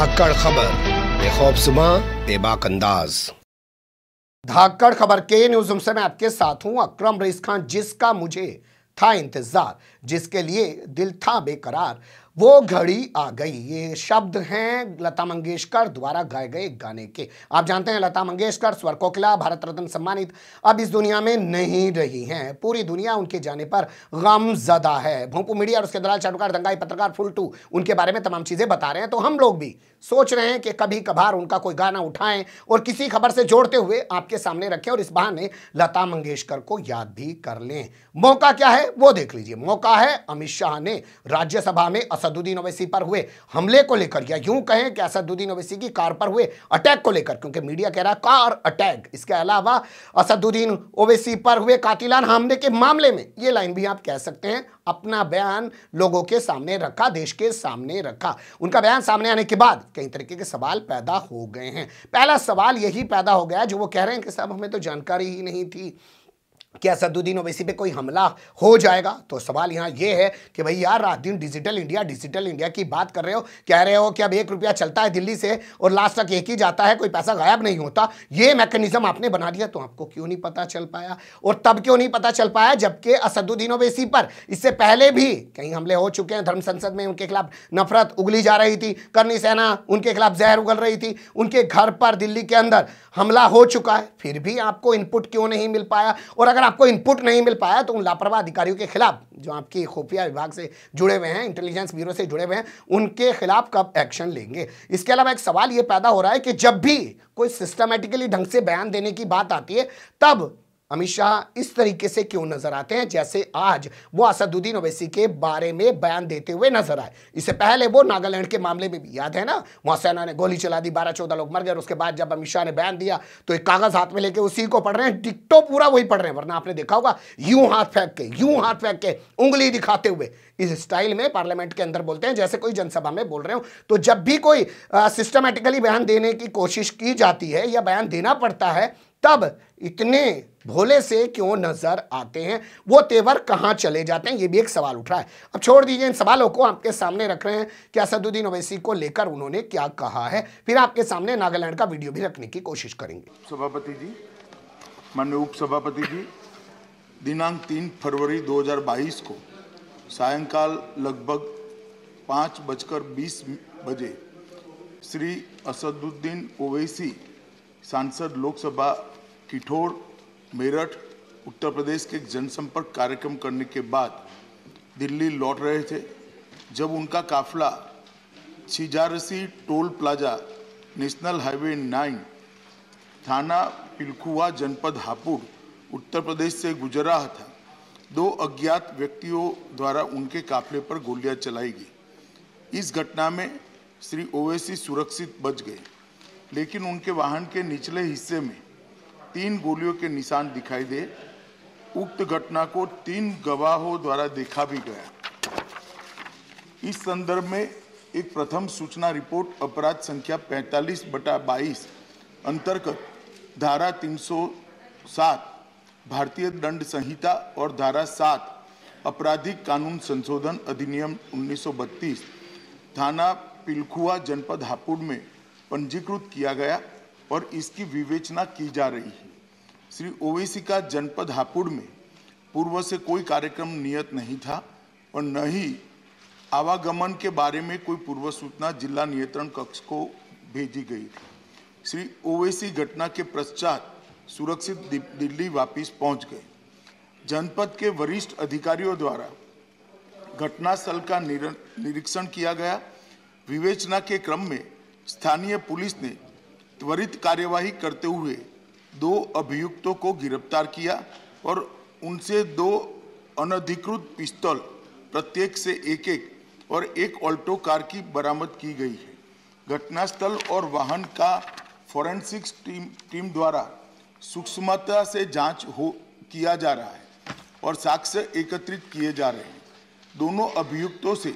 धाकड़ खबर बेखौफ सुबह बेबाक अंदाज धाकड़ खबर के न्यूज से मैं आपके साथ हूं अक्रम रईस खान जिसका मुझे था इंतजार जिसके लिए दिल था बेकरार वो घड़ी आ गई ये शब्द हैं लता मंगेशकर द्वारा गाए गए गाने के आप जानते हैं लता मंगेशकर स्वर कोकिला भारत रत्न सम्मानित अब इस दुनिया में नहीं रही हैं पूरी दुनिया उनके जाने पर गमजदा है भोंपू मीडिया और उसके दलाल चाटुकार दंगाई पत्रकार फुल टू उनके बारे में तमाम चीज़ें बता रहे हैं तो हम लोग भी सोच रहे हैं कि कभी कभार उनका कोई गाना उठाएं और किसी खबर से जोड़ते हुए आपके सामने रखें और इस बहाने लता मंगेशकर को याद भी कर लें मौका क्या है वो देख लीजिए मौका है अमित शाह ने राज्यसभा में असदुद्दीन ओवैसी पर हुए हमले को लेकर या यूं कहें कि असदुद्दीन ओवैसी की कार पर हुए अटैक को लेकर क्योंकि मीडिया कह रहा है कार अटैक इसके अलावा असदुद्दीन ओवैसी पर हुए कातिलान हमले के मामले में ये लाइन भी आप कह सकते हैं अपना बयान लोगों के सामने रखा देश के सामने रखा उनका बयान सामने आने के बाद कई तरीके के सवाल पैदा हो गए हैं पहला सवाल यही पैदा हो गया जो वो कह रहे हैं कि साहब हमें तो जानकारी ही नहीं थी कि असदुद्दीन ओवैसी पे कोई हमला हो जाएगा तो सवाल यहाँ ये है कि भाई यार रात दिन डिजिटल इंडिया डिजिटल इंडिया की बात कर रहे हो कह रहे हो कि अब एक रुपया चलता है दिल्ली से और लास्ट तक एक ही जाता है कोई पैसा गायब नहीं होता ये मैकेनिज्म आपने बना दिया तो आपको क्यों नहीं पता चल पाया और तब क्यों नहीं पता चल पाया जबकि असदुद्दीन ओवैसी पर इससे पहले भी कई हमले हो चुके हैं धर्म संसद में उनके खिलाफ नफरत उगली जा रही थी करनी सेना उनके खिलाफ जहर उगल रही थी उनके घर पर दिल्ली के अंदर हमला हो चुका है फिर भी आपको इनपुट क्यों नहीं मिल पाया और अगर अगर आपको इनपुट नहीं मिल पाया तो उन लापरवाह अधिकारियों के खिलाफ जो आपकी खुफिया विभाग से जुड़े हुए हैं इंटेलिजेंस ब्यूरो से जुड़े हुए हैं उनके खिलाफ कब एक्शन लेंगे इसके अलावा एक सवाल ये पैदा हो रहा है कि जब भी कोई सिस्टमेटिकली ढंग से बयान देने की बात आती है तब अमित शाह इस तरीके से क्यों नजर आते हैं जैसे आज वो असदुद्दीन ओवैसी के बारे में बयान देते हुए नजर आए इससे पहले वो नागालैंड के मामले में भी याद है ना वहां सेना ने गोली चला दी बारह चौदह लोग मर गए और उसके बाद जब अमित शाह ने बयान दिया तो एक कागज हाथ में लेके उसी को पढ़ रहे हैं डिक्टो पूरा वही पढ़ रहे हैं वरना आपने देखा होगा यूं हाथ फेंक के यूं हाथ फेंक के उंगली दिखाते हुए इस स्टाइल में पार्लियामेंट के अंदर बोलते हैं जैसे कोई जनसभा में बोल रहे हो तो जब भी कोई सिस्टमेटिकली बयान देने की कोशिश की जाती है या बयान देना पड़ता है तब इतने भोले से क्यों नजर आते हैं वो तेवर कहाँ चले जाते हैं ये भी एक सवाल उठ रहा है अब छोड़ दीजिए इन सवालों को आपके सामने रख रहे हैं कि असदुद्दीन ओवैसी को लेकर उन्होंने क्या कहा है फिर आपके सामने नागालैंड का वीडियो भी रखने की कोशिश करेंगे सभापति जी मान्य उप सभापति जी दिनांक तीन फरवरी 2022 को सायंकाल लगभग पाँच बजकर बीस बजे श्री असदुद्दीन ओवैसी सांसद लोकसभा किठोर मेरठ उत्तर प्रदेश के जनसंपर्क कार्यक्रम करने के बाद दिल्ली लौट रहे थे जब उनका काफिला Chhijarsi toll plaza national highway nine थाना पिलखुआ जनपद हापुड़ उत्तर प्रदेश से गुजर रहा था दो अज्ञात व्यक्तियों द्वारा उनके काफिले पर गोलियां चलाई गई इस घटना में श्री ओवैसी सुरक्षित बच गए लेकिन उनके वाहन के निचले हिस्से में तीन गोलियों के निशान दिखाई दे उक्त घटना को तीन गवाहों द्वारा देखा भी गया इस संदर्भ में एक प्रथम सूचना रिपोर्ट अपराध संख्या 45 बटा बाईस अंतर्गत धारा 307 भारतीय दंड संहिता और धारा 7 आपराधिक कानून संशोधन अधिनियम 1932 थाना पिलखुआ जनपद हापुड़ में पंजीकृत किया गया और इसकी विवेचना की जा रही है श्री ओवैसी का जनपद हापुड़ में पूर्व से कोई कार्यक्रम नियत नहीं था और न ही आवागमन के बारे में कोई पूर्व सूचना जिला नियंत्रण कक्ष को भेजी गई थी श्री ओवैसी घटना के पश्चात सुरक्षित दिल्ली वापस पहुंच गए जनपद के वरिष्ठ अधिकारियों द्वारा घटनास्थल का निरीक्षण किया गया विवेचना के क्रम में स्थानीय पुलिस ने त्वरित कार्यवाही करते हुए दो अभियुक्तों को गिरफ्तार किया और उनसे दो अनधिकृत पिस्तौल प्रत्येक से एक एक और एक ऑल्टो कार की बरामद की गई है घटनास्थल और वाहन का फॉरेंसिक्स टीम टीम द्वारा सूक्ष्मता से जांच हो किया जा रहा है और साक्ष्य एकत्रित किए जा रहे हैं दोनों अभियुक्तों से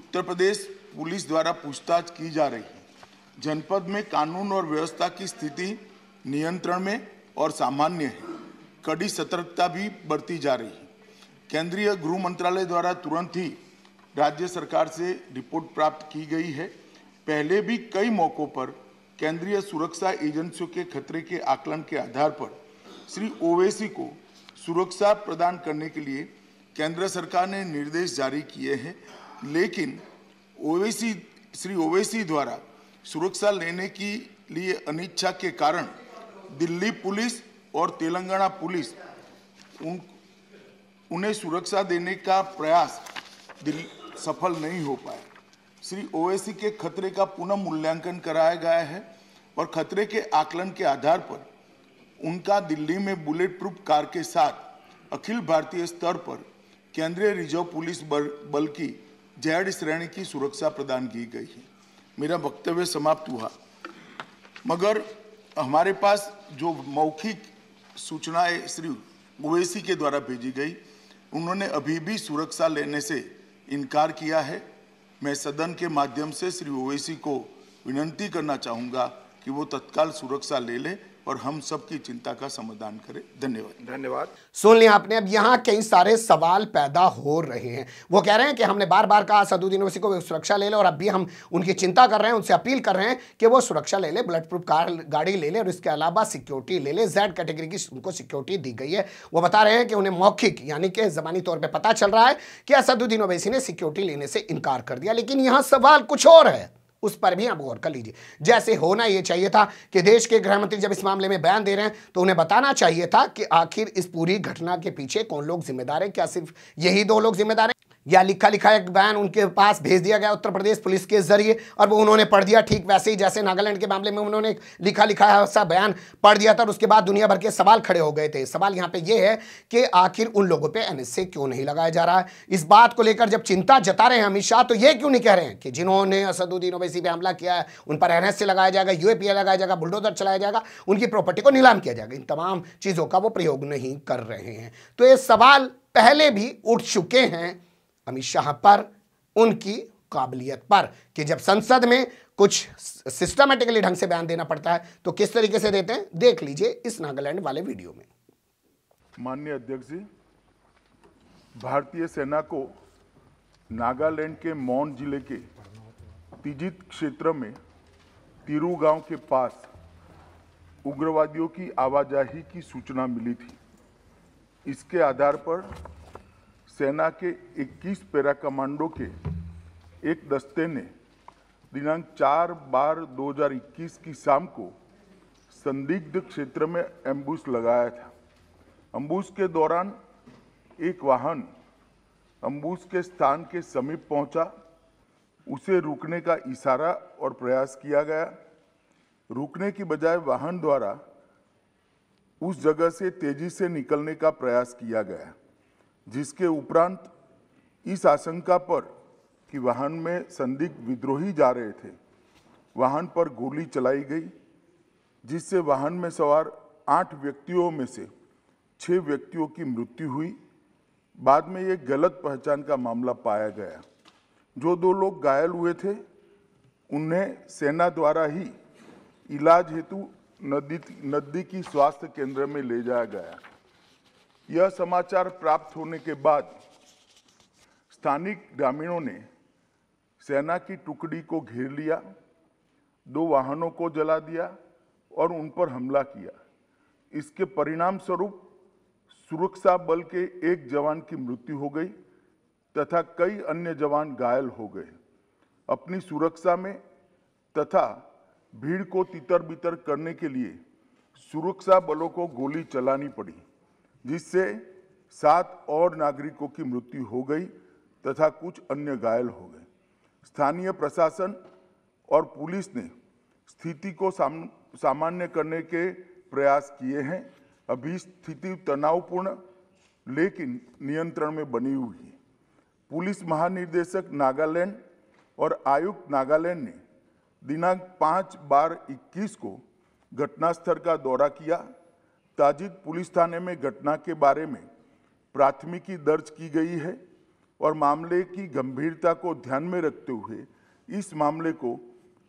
उत्तर प्रदेश पुलिस द्वारा पूछताछ की जा रही है जनपद में कानून और व्यवस्था की स्थिति नियंत्रण में और सामान्य है कड़ी सतर्कता भी बढ़ती जा रही है केंद्रीय गृह मंत्रालय द्वारा तुरंत ही राज्य सरकार से रिपोर्ट प्राप्त की गई है पहले भी कई मौकों पर केंद्रीय सुरक्षा एजेंसियों के खतरे के आकलन के आधार पर श्री ओवैसी को सुरक्षा प्रदान करने के लिए केंद्र सरकार ने निर्देश जारी किए हैं लेकिन ओवैसी श्री ओवैसी द्वारा सुरक्षा लेने के लिए अनिच्छा के कारण दिल्ली पुलिस और तेलंगाना पुलिस उन उन्हें सुरक्षा देने का प्रयास सफल नहीं हो पाए श्री ओवैसी के खतरे का पुनः मूल्यांकन कराया गया है और खतरे के आकलन के आधार पर उनका दिल्ली में बुलेट प्रूफ कार के साथ अखिल भारतीय स्तर पर केंद्रीय रिजर्व पुलिस बल की जेड श्रेणी की सुरक्षा प्रदान की गई है मेरा वक्तव्य समाप्त हुआ मगर हमारे पास जो मौखिक सूचनाएं श्री ओवैसी के द्वारा भेजी गई उन्होंने अभी भी सुरक्षा लेने से इनकार किया है मैं सदन के माध्यम से श्री ओवैसी को विनंती करना चाहूँगा कि वो तत्काल सुरक्षा ले लें और हम सबकी चिंता का समाधान करें धन्यवाद धन्यवाद सुन लिया आपने अब यहाँ कई सारे सवाल पैदा हो रहे हैं वो कह रहे हैं कि हमने बार बार कहा सदुद्दीन ओवैसी को सुरक्षा ले लें और अब भी हम उनकी चिंता कर रहे हैं उनसे अपील कर रहे हैं कि वो सुरक्षा ले लें बुलेट प्रूफ कार गाड़ी ले लें और इसके अलावा सिक्योरिटी ले लें जेड कैटेगरी की उनको सिक्योरिटी दी गई है वो बता रहे हैं कि उन्हें मौखिक यानी कि जबानी तौर पर पता चल रहा है कि असदुद्दीन ओवैसी ने सिक्योरिटी लेने से इनकार कर दिया लेकिन यहाँ सवाल कुछ और है उस पर भी आप गौर कर लीजिए जैसे होना ये चाहिए था कि देश के गृहमंत्री जब इस मामले में बयान दे रहे हैं तो उन्हें बताना चाहिए था कि आखिर इस पूरी घटना के पीछे कौन लोग जिम्मेदार है क्या सिर्फ यही दो लोग जिम्मेदार हैं या लिखा लिखा एक बयान उनके पास भेज दिया गया उत्तर प्रदेश पुलिस के जरिए और वो उन्होंने पढ़ दिया ठीक वैसे ही जैसे नागालैंड के मामले में उन्होंने लिखा लिखा सा बयान पढ़ दिया था और उसके बाद दुनिया भर के सवाल खड़े हो गए थे सवाल यहाँ पे ये है कि आखिर उन लोगों पर एनएसए क्यों नहीं लगाया जा रहा है इस बात को लेकर जब चिंता जता रहे हैं अमित शाह तो ये क्यों नहीं कह रहे हैं कि जिन्होंने असदुद्दीन ओवैसी पर हमला किया है उन पर एनएसए लगाया जाएगा यूएपीए लगाया जाएगा बुलडोजर चलाया जाएगा उनकी प्रॉपर्टी को नीलाम किया जाएगा इन तमाम चीज़ों का वो प्रयोग नहीं कर रहे हैं तो ये सवाल पहले भी उठ चुके हैं अमित शाह पर उनकी काबिलियत पर कि जब संसद में कुछ सिस्टमेटिकली ढंग से बयान देना पड़ता है तो किस तरीके से देते हैं देख लीजिए इस नागालैंड वाले वीडियो में माननीय अध्यक्ष जी भारतीय सेना को नागालैंड के मौन जिले के तिजित क्षेत्र में तिरु गांव के पास उग्रवादियों की आवाजाही की सूचना मिली थी इसके आधार पर सेना के 21 पैरा कमांडो के एक दस्ते ने दिनांक 4 बार 2021 की शाम को संदिग्ध क्षेत्र में एम्बूस लगाया था अम्बूस के दौरान एक वाहन अम्बूस के स्थान के समीप पहुंचा उसे रुकने का इशारा और प्रयास किया गया रुकने की बजाय वाहन द्वारा उस जगह से तेजी से निकलने का प्रयास किया गया जिसके उपरांत इस आशंका पर कि वाहन में संदिग्ध विद्रोही जा रहे थे वाहन पर गोली चलाई गई जिससे वाहन में सवार आठ व्यक्तियों में से छः व्यक्तियों की मृत्यु हुई बाद में ये गलत पहचान का मामला पाया गया जो दो लोग घायल हुए थे उन्हें सेना द्वारा ही इलाज हेतु नदी नदी की स्वास्थ्य केंद्र में ले जाया गया यह समाचार प्राप्त होने के बाद स्थानिक ग्रामीणों ने सेना की टुकड़ी को घेर लिया दो वाहनों को जला दिया और उन पर हमला किया इसके परिणाम स्वरूप सुरक्षा बल के एक जवान की मृत्यु हो गई तथा कई अन्य जवान घायल हो गए अपनी सुरक्षा में तथा भीड़ को तितर बितर करने के लिए सुरक्षा बलों को गोली चलानी पड़ी जिससे सात और नागरिकों की मृत्यु हो गई तथा कुछ अन्य घायल हो गए स्थानीय प्रशासन और पुलिस ने स्थिति को साम, सामान्य करने के प्रयास किए हैं अभी स्थिति तनावपूर्ण लेकिन नियंत्रण में बनी हुई है पुलिस महानिदेशक नागालैंड और आयुक्त नागालैंड ने दिनांक पाँच बार इक्कीस को घटनास्थल का दौरा किया ताजिद पुलिस थाने में घटना के बारे में प्राथमिकी दर्ज की गई है और मामले की गंभीरता को ध्यान में रखते हुए इस मामले को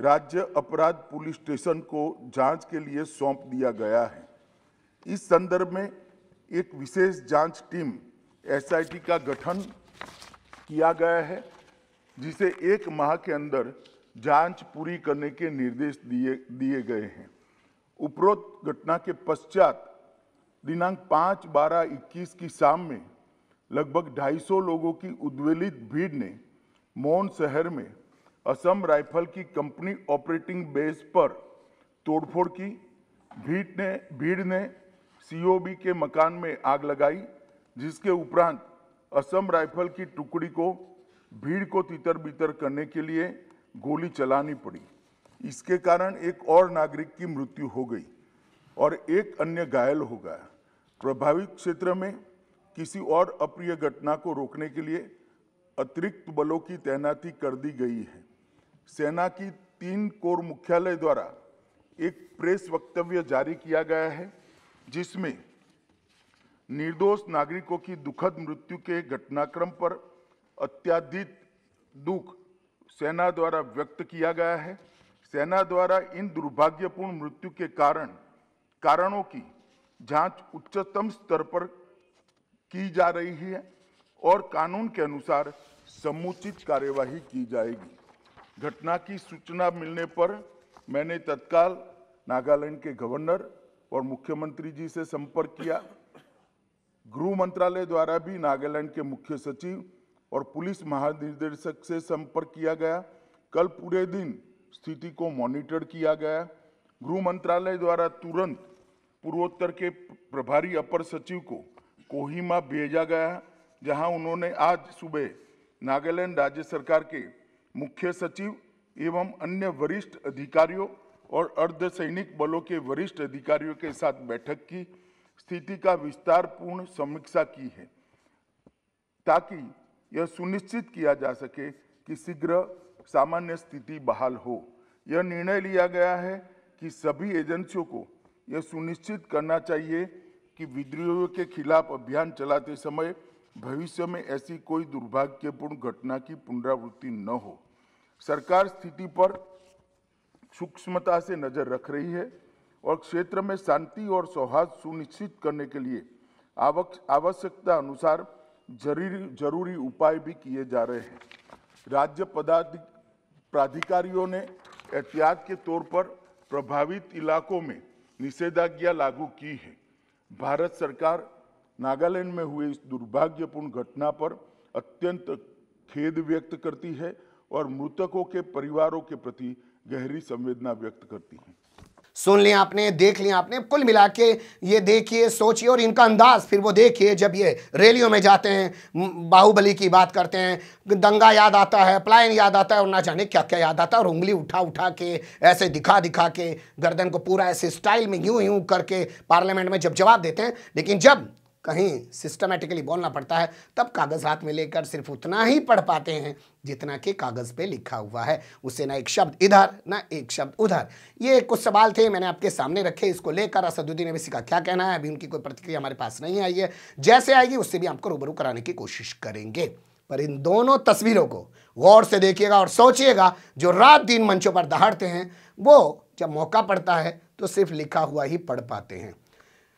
राज्य अपराध पुलिस स्टेशन को जांच के लिए सौंप दिया गया है इस संदर्भ में एक विशेष जांच टीम एसआईटी का गठन किया गया है जिसे एक माह के अंदर जांच पूरी करने के निर्देश दिए दिए गए हैं उपरोक्त घटना के पश्चात दिनांक पाँच बारह इक्कीस की शाम में लगभग 250 लोगों की उद्वेलित भीड़ ने मौन शहर में असम राइफल की कंपनी ऑपरेटिंग बेस पर तोड़फोड़ की भीड़ ने भीड़ ने सीओबी के मकान में आग लगाई जिसके उपरांत असम राइफल की टुकड़ी को भीड़ को तितर बितर करने के लिए गोली चलानी पड़ी इसके कारण एक और नागरिक की मृत्यु हो गई और एक अन्य घायल हो गया प्रभावित क्षेत्र में किसी और अप्रिय घटना को रोकने के लिए अतिरिक्त बलों की तैनाती कर दी गई है सेना की तीन कोर मुख्यालय द्वारा एक प्रेस वक्तव्य जारी किया गया है जिसमें निर्दोष नागरिकों की दुखद मृत्यु के घटनाक्रम पर अत्याधिक दुख सेना द्वारा व्यक्त किया गया है सेना द्वारा इन दुर्भाग्यपूर्ण मृत्यु के कारण कारणों की जांच उच्चतम स्तर पर की जा रही है और कानून के अनुसार समुचित कार्यवाही की जाएगी घटना की सूचना मिलने पर मैंने तत्काल नागालैंड के गवर्नर और मुख्यमंत्री जी से संपर्क किया गृह मंत्रालय द्वारा भी नागालैंड के मुख्य सचिव और पुलिस महानिदेशक से संपर्क किया गया कल पूरे दिन स्थिति को मॉनिटर किया गया गृह मंत्रालय द्वारा तुरंत पूर्वोत्तर के प्रभारी अपर सचिव को कोहिमा भेजा गया जहां उन्होंने आज सुबह नागालैंड राज्य सरकार के मुख्य सचिव एवं अन्य वरिष्ठ अधिकारियों और अर्धसैनिक बलों के वरिष्ठ अधिकारियों के साथ बैठक की स्थिति का विस्तारपूर्ण समीक्षा की है ताकि यह सुनिश्चित किया जा सके कि शीघ्र सामान्य स्थिति बहाल हो यह निर्णय लिया गया है कि सभी एजेंसियों को यह सुनिश्चित करना चाहिए कि विद्रोहियों के खिलाफ अभियान चलाते समय भविष्य में ऐसी कोई दुर्भाग्यपूर्ण घटना की पुनरावृत्ति न हो सरकार स्थिति पर सूक्ष्मता से नज़र रख रही है और क्षेत्र में शांति और सौहार्द सुनिश्चित करने के लिए आवश्यकता अनुसार जरूरी जरूरी उपाय भी किए जा रहे हैं राज्य पदाधिक प्राधिकारियों ने एहतियात के तौर पर प्रभावित इलाकों में निषेधाज्ञा लागू की है भारत सरकार नागालैंड में हुए इस दुर्भाग्यपूर्ण घटना पर अत्यंत खेद व्यक्त करती है और मृतकों के परिवारों के प्रति गहरी संवेदना व्यक्त करती है सुन लिया आपने देख लिया आपने कुल मिला के ये देखिए सोचिए और इनका अंदाज फिर वो देखिए जब ये रैलियों में जाते हैं बाहुबली की बात करते हैं दंगा याद आता है प्लायन याद आता है और ना जाने क्या क्या याद आता है और उंगली उठा उठा के ऐसे दिखा दिखा के गर्दन को पूरा ऐसे स्टाइल में यूं यूं करके पार्लियामेंट में जब जवाब देते हैं लेकिन जब कहीं सिस्टमेटिकली बोलना पड़ता है तब कागज़ हाथ में लेकर सिर्फ उतना ही पढ़ पाते हैं जितना कि कागज़ पे लिखा हुआ है उससे ना एक शब्द इधर ना एक शब्द उधर ये कुछ सवाल थे मैंने आपके सामने रखे इसको लेकर असदुद्दीन अवैसी का क्या कहना है अभी उनकी कोई प्रतिक्रिया हमारे पास नहीं आई है जैसे आएगी उससे भी आपको रूबरू कराने की कोशिश करेंगे पर इन दोनों तस्वीरों को गौर से देखिएगा और सोचिएगा जो रात दिन मंचों पर दहाड़ते हैं वो जब मौका पड़ता है तो सिर्फ लिखा हुआ ही पढ़ पाते हैं